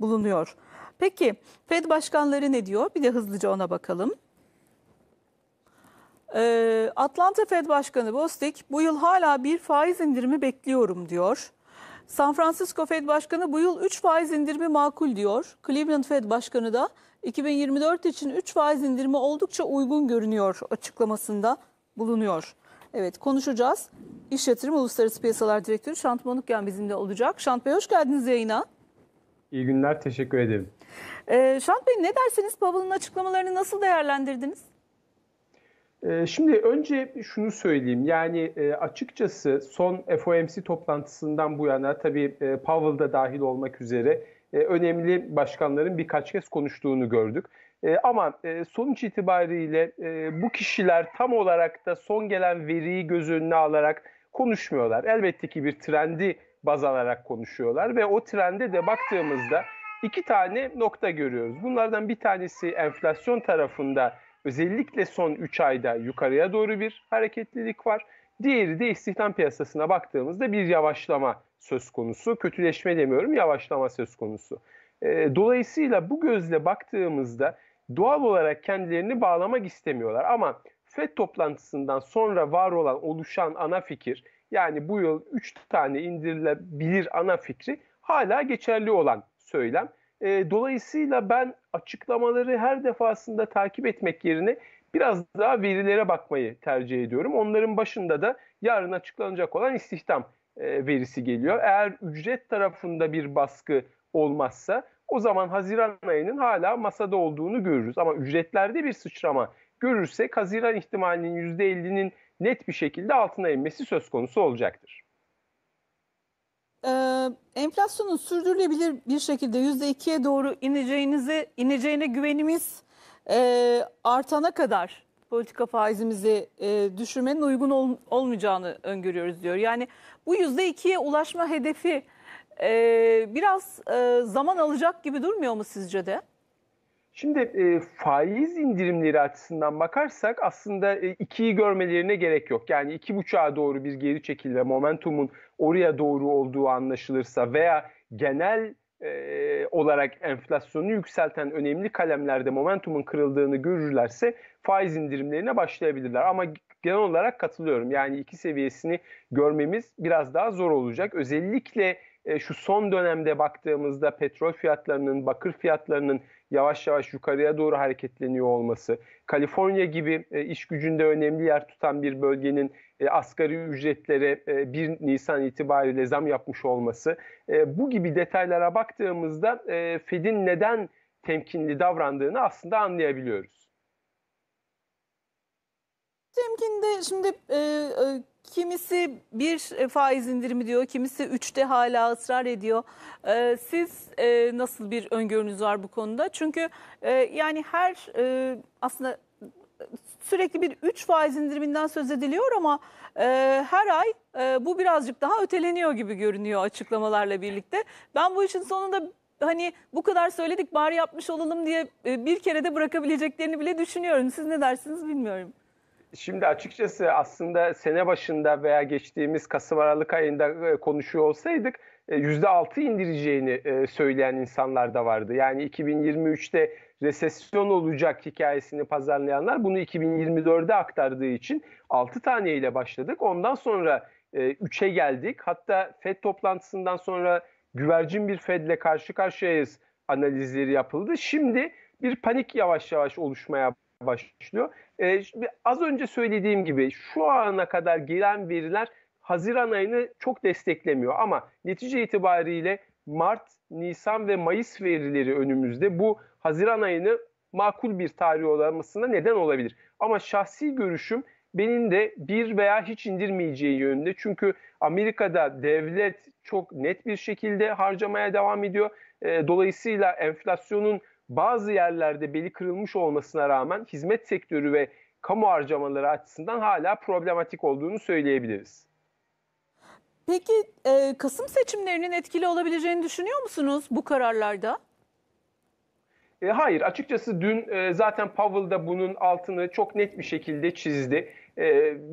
bulunuyor. Peki Fed başkanları ne diyor? Bir de hızlıca ona bakalım. Ee, Atlanta Fed Başkanı Bostic bu yıl hala bir faiz indirimi bekliyorum diyor. San Francisco Fed Başkanı bu yıl 3 faiz indirimi makul diyor. Cleveland Fed Başkanı da 2024 için 3 faiz indirimi oldukça uygun görünüyor açıklamasında bulunuyor. Evet konuşacağız. İş Yatırım Uluslararası Piyasalar Direktörü Şant Manukyan bizimle olacak. Şant Bey hoş geldiniz yayına. İyi günler, teşekkür ederim. Ee, Şant Bey ne dersiniz? Pavel'ın açıklamalarını nasıl değerlendirdiniz? Ee, şimdi önce şunu söyleyeyim. Yani e, açıkçası son FOMC toplantısından bu yana tabii e, Powell da dahil olmak üzere e, önemli başkanların birkaç kez konuştuğunu gördük. E, ama e, sonuç itibariyle e, bu kişiler tam olarak da son gelen veriyi göz önüne alarak konuşmuyorlar. Elbette ki bir trendi baz alarak konuşuyorlar ve o trende de baktığımızda iki tane nokta görüyoruz. Bunlardan bir tanesi enflasyon tarafında özellikle son 3 ayda yukarıya doğru bir hareketlilik var. Diğeri de istihdam piyasasına baktığımızda bir yavaşlama söz konusu. Kötüleşme demiyorum, yavaşlama söz konusu. Ee, dolayısıyla bu gözle baktığımızda doğal olarak kendilerini bağlamak istemiyorlar. Ama FED toplantısından sonra var olan, oluşan ana fikir yani bu yıl 3 tane indirilebilir ana fikri hala geçerli olan söylem. E, dolayısıyla ben açıklamaları her defasında takip etmek yerine biraz daha verilere bakmayı tercih ediyorum. Onların başında da yarın açıklanacak olan istihdam e, verisi geliyor. Eğer ücret tarafında bir baskı olmazsa o zaman Haziran ayının hala masada olduğunu görürüz. Ama ücretlerde bir sıçrama görürsek Haziran ihtimalinin %50'nin net bir şekilde altına inmesi söz konusu olacaktır. Ee, enflasyonun sürdürülebilir bir şekilde yüzde ikiye doğru ineceğinize, ineceğine güvenimiz e, artana kadar politika faizimizi e, düşürmenin uygun ol, olmayacağını öngörüyoruz diyor. Yani bu yüzde ikiye ulaşma hedefi e, biraz e, zaman alacak gibi durmuyor mu sizce de? Şimdi e, faiz indirimleri açısından bakarsak aslında e, ikiyi görmelerine gerek yok. Yani iki buçuğa doğru bir geri çekilme, momentumun oraya doğru olduğu anlaşılırsa veya genel e, olarak enflasyonu yükselten önemli kalemlerde momentumun kırıldığını görürlerse faiz indirimlerine başlayabilirler. Ama genel olarak katılıyorum. Yani iki seviyesini görmemiz biraz daha zor olacak. Özellikle e, şu son dönemde baktığımızda petrol fiyatlarının, bakır fiyatlarının yavaş yavaş yukarıya doğru hareketleniyor olması, Kaliforniya gibi e, iş gücünde önemli yer tutan bir bölgenin e, asgari ücretlere e, 1 Nisan itibariyle zam yapmış olması, e, bu gibi detaylara baktığımızda e, Fed'in neden temkinli davrandığını aslında anlayabiliyoruz. Temkinde şimdi e, e Kimisi bir e, faiz indirimi diyor, kimisi üçte hala ısrar ediyor. Ee, siz e, nasıl bir öngörünüz var bu konuda? Çünkü e, yani her aslında sürekli bir üç faiz indiriminden söz ediliyor ama her ay bu birazcık daha öteleniyor gibi görünüyor açıklamalarla birlikte. Ben bu işin sonunda hani bu kadar söyledik bari yapmış olalım diye bir kere de bırakabileceklerini bile düşünüyorum. Siz ne dersiniz bilmiyorum. Şimdi açıkçası aslında sene başında veya geçtiğimiz Kasım Aralık ayında e, konuşuyor olsaydık %6 e, indireceğini e, söyleyen insanlar da vardı. Yani 2023'te resesyon olacak hikayesini pazarlayanlar bunu 2024'e aktardığı için 6 taneyle başladık. Ondan sonra 3'e geldik. Hatta FED toplantısından sonra güvercin bir FED ile karşı karşıyayız analizleri yapıldı. Şimdi bir panik yavaş yavaş oluşmaya başlıyor. E, şimdi az önce söylediğim gibi şu ana kadar gelen veriler Haziran ayını çok desteklemiyor ama netice itibariyle Mart, Nisan ve Mayıs verileri önümüzde bu Haziran ayını makul bir tarih olamasına neden olabilir. Ama şahsi görüşüm benim de bir veya hiç indirmeyeceği yönünde. Çünkü Amerika'da devlet çok net bir şekilde harcamaya devam ediyor. Ee, dolayısıyla enflasyonun bazı yerlerde beli kırılmış olmasına rağmen hizmet sektörü ve kamu harcamaları açısından hala problematik olduğunu söyleyebiliriz. Peki e, Kasım seçimlerinin etkili olabileceğini düşünüyor musunuz bu kararlarda? E, hayır açıkçası dün e, zaten Powell da bunun altını çok net bir şekilde çizdi. E,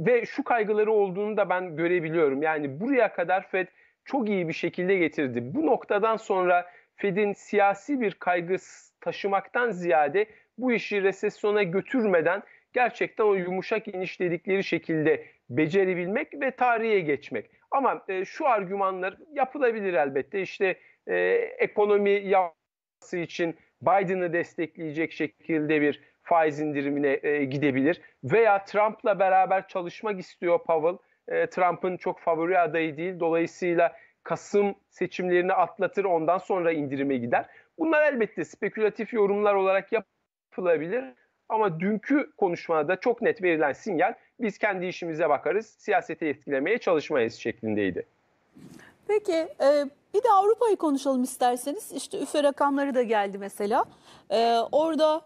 ve şu kaygıları olduğunu da ben görebiliyorum. Yani buraya kadar Fed çok iyi bir şekilde getirdi. Bu noktadan sonra Fed'in siyasi bir kaygısı taşımaktan ziyade bu işi resesyona götürmeden gerçekten o yumuşak iniş dedikleri şekilde becerebilmek ve tarihe geçmek. Ama e, şu argümanlar yapılabilir elbette. İşte e, ekonomi yapması için Biden'ı destekleyecek şekilde bir faiz indirimine e, gidebilir. Veya Trump'la beraber çalışmak istiyor Powell. E, Trump'ın çok favori adayı değil. Dolayısıyla Kasım seçimlerini atlatır ondan sonra indirime gider. Bunlar elbette spekülatif yorumlar olarak yapılabilir. Ama dünkü konuşmada çok net verilen sinyal biz kendi işimize bakarız, siyaseti etkilemeye çalışmayız şeklindeydi. Peki e, bir de Avrupa'yı konuşalım isterseniz. İşte üfe rakamları da geldi mesela. E, orada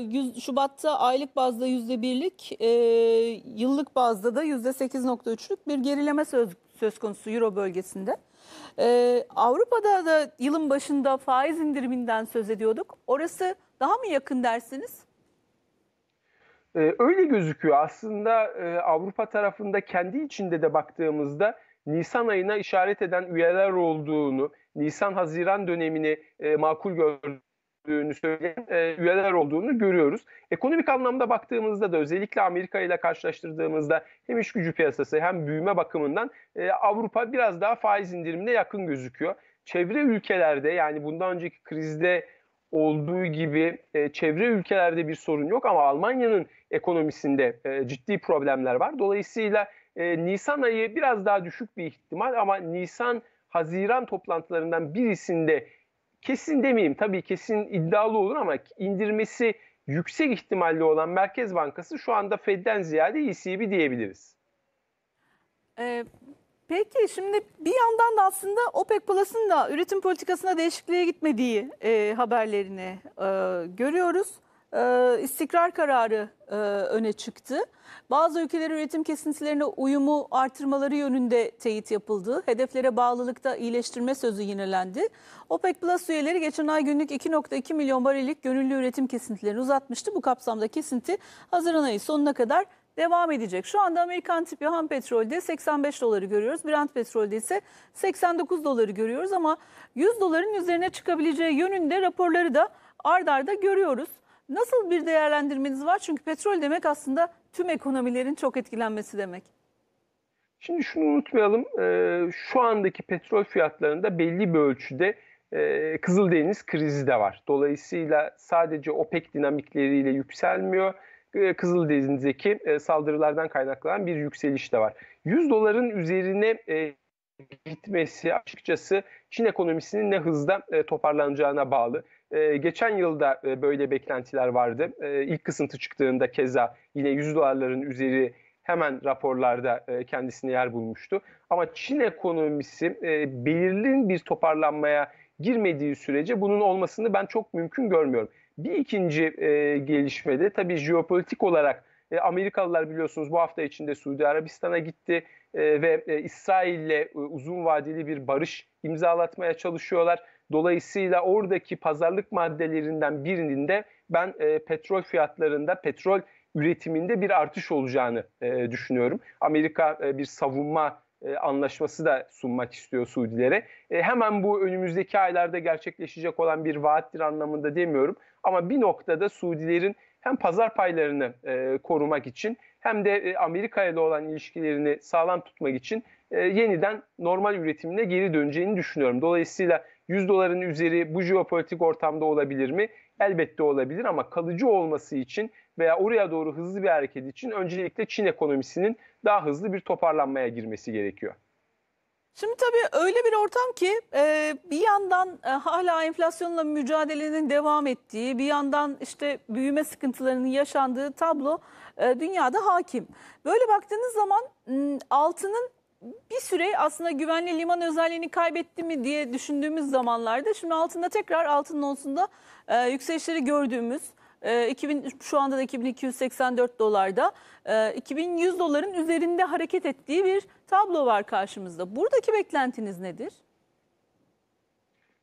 e, 100, Şubat'ta aylık bazda %1'lik, e, yıllık bazda da %8.3'lük bir gerileme söz, söz konusu Euro bölgesinde. Ee, Avrupa'da da yılın başında faiz indiriminden söz ediyorduk. Orası daha mı yakın dersiniz? Ee, öyle gözüküyor. Aslında e, Avrupa tarafında kendi içinde de baktığımızda Nisan ayına işaret eden üyeler olduğunu, Nisan-Haziran dönemini e, makul gördüğünü gördüğünü söyleyen e, üyeler olduğunu görüyoruz. Ekonomik anlamda baktığımızda da özellikle Amerika ile karşılaştırdığımızda hem iş gücü piyasası hem büyüme bakımından e, Avrupa biraz daha faiz indirimine yakın gözüküyor. Çevre ülkelerde yani bundan önceki krizde olduğu gibi e, çevre ülkelerde bir sorun yok ama Almanya'nın ekonomisinde e, ciddi problemler var. Dolayısıyla e, Nisan ayı biraz daha düşük bir ihtimal ama Nisan Haziran toplantılarından birisinde kesin demeyeyim tabii kesin iddialı olur ama indirmesi yüksek ihtimalli olan Merkez Bankası şu anda Fed'den ziyade ECB diyebiliriz. Ee, peki şimdi bir yandan da aslında OPEC Plus'ın da üretim politikasına değişikliğe gitmediği e, haberlerini e, görüyoruz e, istikrar kararı e, öne çıktı. Bazı ülkeler üretim kesintilerine uyumu artırmaları yönünde teyit yapıldı. Hedeflere bağlılıkta iyileştirme sözü yenilendi. OPEC Plus üyeleri geçen ay günlük 2.2 milyon barellik gönüllü üretim kesintilerini uzatmıştı. Bu kapsamda kesinti Haziran ayı sonuna kadar devam edecek. Şu anda Amerikan tipi ham petrolde 85 doları görüyoruz. Brent petrolde ise 89 doları görüyoruz ama 100 doların üzerine çıkabileceği yönünde raporları da ardarda arda görüyoruz. Nasıl bir değerlendirmeniz var? Çünkü petrol demek aslında tüm ekonomilerin çok etkilenmesi demek. Şimdi şunu unutmayalım. E, şu andaki petrol fiyatlarında belli bir ölçüde e, Kızıldeniz krizi de var. Dolayısıyla sadece OPEC dinamikleriyle yükselmiyor. E, Kızıldeniz'deki e, saldırılardan kaynaklanan bir yükseliş de var. 100 doların üzerine e, gitmesi açıkçası Çin ekonomisinin ne hızda toparlanacağına bağlı. Ee, geçen yılda e, böyle beklentiler vardı. Ee, ilk kısıntı çıktığında keza yine 100 dolarların üzeri hemen raporlarda e, kendisine yer bulmuştu. Ama Çin ekonomisi e, belirli bir toparlanmaya girmediği sürece bunun olmasını ben çok mümkün görmüyorum. Bir ikinci gelişmede tabii jeopolitik olarak Amerikalılar biliyorsunuz bu hafta içinde Suudi Arabistan'a gitti ve e, İsrail'le uzun vadeli bir barış imzalatmaya çalışıyorlar. Dolayısıyla oradaki pazarlık maddelerinden birinin de ben e, petrol fiyatlarında, petrol üretiminde bir artış olacağını e, düşünüyorum. Amerika e, bir savunma e, anlaşması da sunmak istiyor Suudilere. E, hemen bu önümüzdeki aylarda gerçekleşecek olan bir vaattir anlamında demiyorum. Ama bir noktada Suudilerin hem pazar paylarını e, korumak için hem de e, Amerika ile olan ilişkilerini sağlam tutmak için e, yeniden normal üretimine geri döneceğini düşünüyorum. Dolayısıyla 100 doların üzeri bu jeopolitik ortamda olabilir mi? Elbette olabilir ama kalıcı olması için veya oraya doğru hızlı bir hareket için öncelikle Çin ekonomisinin daha hızlı bir toparlanmaya girmesi gerekiyor. Şimdi tabii öyle bir ortam ki e, bir yandan e, hala enflasyonla mücadelenin devam ettiği, bir yandan işte büyüme sıkıntılarının yaşandığı tablo e, dünyada hakim. Böyle baktığınız zaman altının bir süre aslında güvenli liman özelliğini kaybetti mi diye düşündüğümüz zamanlarda şimdi altında tekrar altının olsunda e, yükselişleri gördüğümüz e, 2000 şu anda da 2284 dolarda e, 2100 doların üzerinde hareket ettiği bir tablo var karşımızda. Buradaki beklentiniz nedir?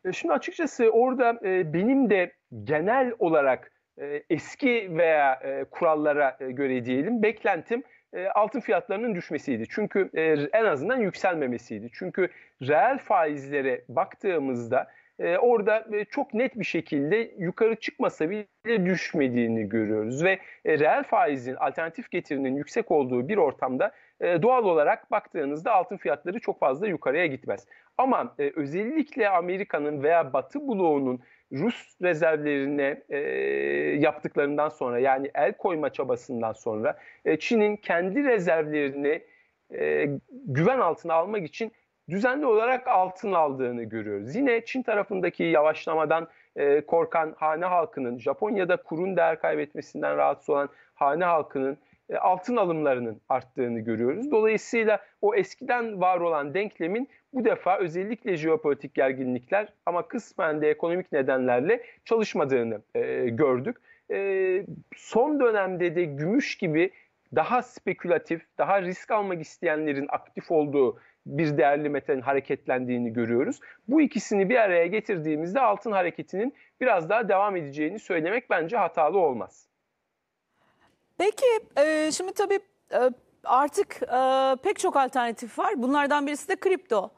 E, şimdi açıkçası orada e, benim de genel olarak e, eski veya kurallara göre diyelim beklentim e, altın fiyatlarının düşmesiydi. Çünkü e, en azından yükselmemesiydi. Çünkü reel faizlere baktığımızda e, orada e, çok net bir şekilde yukarı çıkmasa bile düşmediğini görüyoruz ve e, reel faizin alternatif getirinin yüksek olduğu bir ortamda e, doğal olarak baktığınızda altın fiyatları çok fazla yukarıya gitmez. Ama e, özellikle Amerika'nın veya Batı bloğunun Rus rezervlerine e, yaptıklarından sonra yani el koyma çabasından sonra e, Çin'in kendi rezervlerini e, güven altına almak için düzenli olarak altın aldığını görüyoruz. Yine Çin tarafındaki yavaşlamadan e, korkan hane halkının, Japonya'da kurun değer kaybetmesinden rahatsız olan hane halkının e, altın alımlarının arttığını görüyoruz. Dolayısıyla o eskiden var olan denklemin bu defa özellikle jeopolitik gerginlikler ama kısmen de ekonomik nedenlerle çalışmadığını e, gördük. E, son dönemde de gümüş gibi daha spekülatif, daha risk almak isteyenlerin aktif olduğu bir değerli metalin hareketlendiğini görüyoruz. Bu ikisini bir araya getirdiğimizde altın hareketinin biraz daha devam edeceğini söylemek bence hatalı olmaz. Peki e, şimdi tabii e, artık e, pek çok alternatif var. Bunlardan birisi de kripto.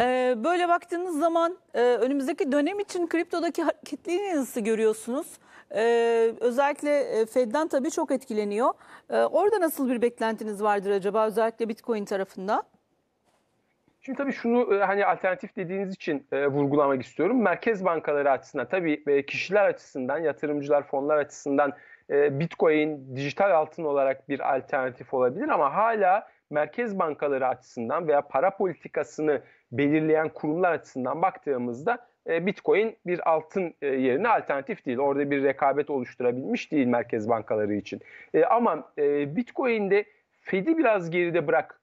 E, böyle baktığınız zaman e, önümüzdeki dönem için kriptodaki hareketliliği nasıl görüyorsunuz? Ee, özellikle e, Fed'den tabii çok etkileniyor. Ee, orada nasıl bir beklentiniz vardır acaba özellikle Bitcoin tarafında? Şimdi tabii şunu e, hani alternatif dediğiniz için e, vurgulamak istiyorum. Merkez bankaları açısından tabii e, kişiler açısından, yatırımcılar, fonlar açısından e, Bitcoin dijital altın olarak bir alternatif olabilir ama hala merkez bankaları açısından veya para politikasını belirleyen kurumlar açısından baktığımızda e, Bitcoin bir altın e, yerine alternatif değil. Orada bir rekabet oluşturabilmiş değil merkez bankaları için. E, ama e, Bitcoin'de Fed'i biraz geride bırak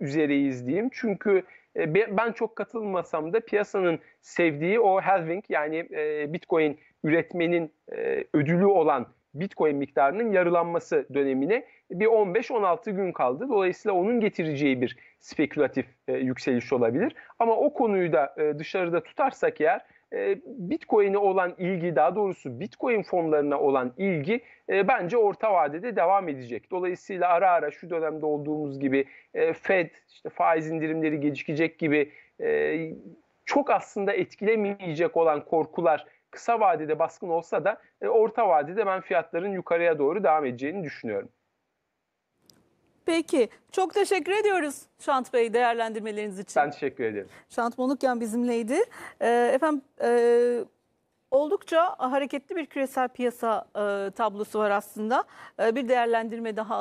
üzereyiz diyeyim. Çünkü e, ben çok katılmasam da piyasanın sevdiği o halving yani e, Bitcoin üretmenin e, ödülü olan Bitcoin miktarının yarılanması dönemine bir 15-16 gün kaldı. Dolayısıyla onun getireceği bir spekülatif yükseliş olabilir. Ama o konuyu da dışarıda tutarsak eğer e, Bitcoin'e olan ilgi daha doğrusu Bitcoin fonlarına olan ilgi e, bence orta vadede devam edecek. Dolayısıyla ara ara şu dönemde olduğumuz gibi e, Fed işte faiz indirimleri gecikecek gibi e, çok aslında etkilemeyecek olan korkular kısa vadede baskın olsa da e, orta vadede ben fiyatların yukarıya doğru devam edeceğini düşünüyorum. Peki çok teşekkür ediyoruz Şant Bey değerlendirmeleriniz için. Ben teşekkür ederim. Şant Monukyan bizimleydi. Ee, efendim e, oldukça hareketli bir küresel piyasa e, tablosu var aslında. E, bir değerlendirme daha